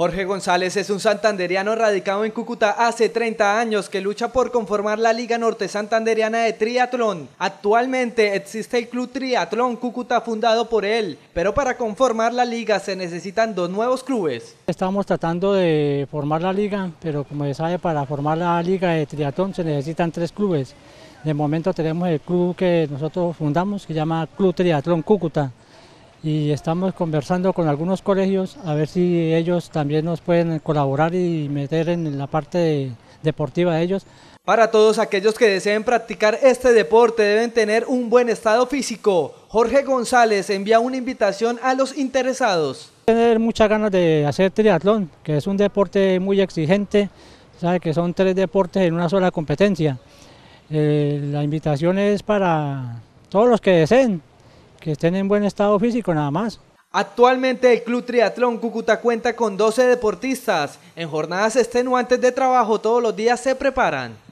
Jorge González es un santanderiano radicado en Cúcuta hace 30 años que lucha por conformar la Liga Norte Santandereana de Triatlón. Actualmente existe el Club Triatlón Cúcuta fundado por él, pero para conformar la liga se necesitan dos nuevos clubes. Estamos tratando de formar la liga, pero como ya sabe, para formar la liga de triatlón se necesitan tres clubes. De momento tenemos el club que nosotros fundamos, que se llama Club Triatlón Cúcuta y estamos conversando con algunos colegios a ver si ellos también nos pueden colaborar y meter en la parte deportiva de ellos. Para todos aquellos que deseen practicar este deporte deben tener un buen estado físico. Jorge González envía una invitación a los interesados. Tener muchas ganas de hacer triatlón, que es un deporte muy exigente, sabe que son tres deportes en una sola competencia. Eh, la invitación es para todos los que deseen, que estén en buen estado físico nada más. Actualmente el Club Triatlón Cúcuta cuenta con 12 deportistas. En jornadas extenuantes de trabajo todos los días se preparan.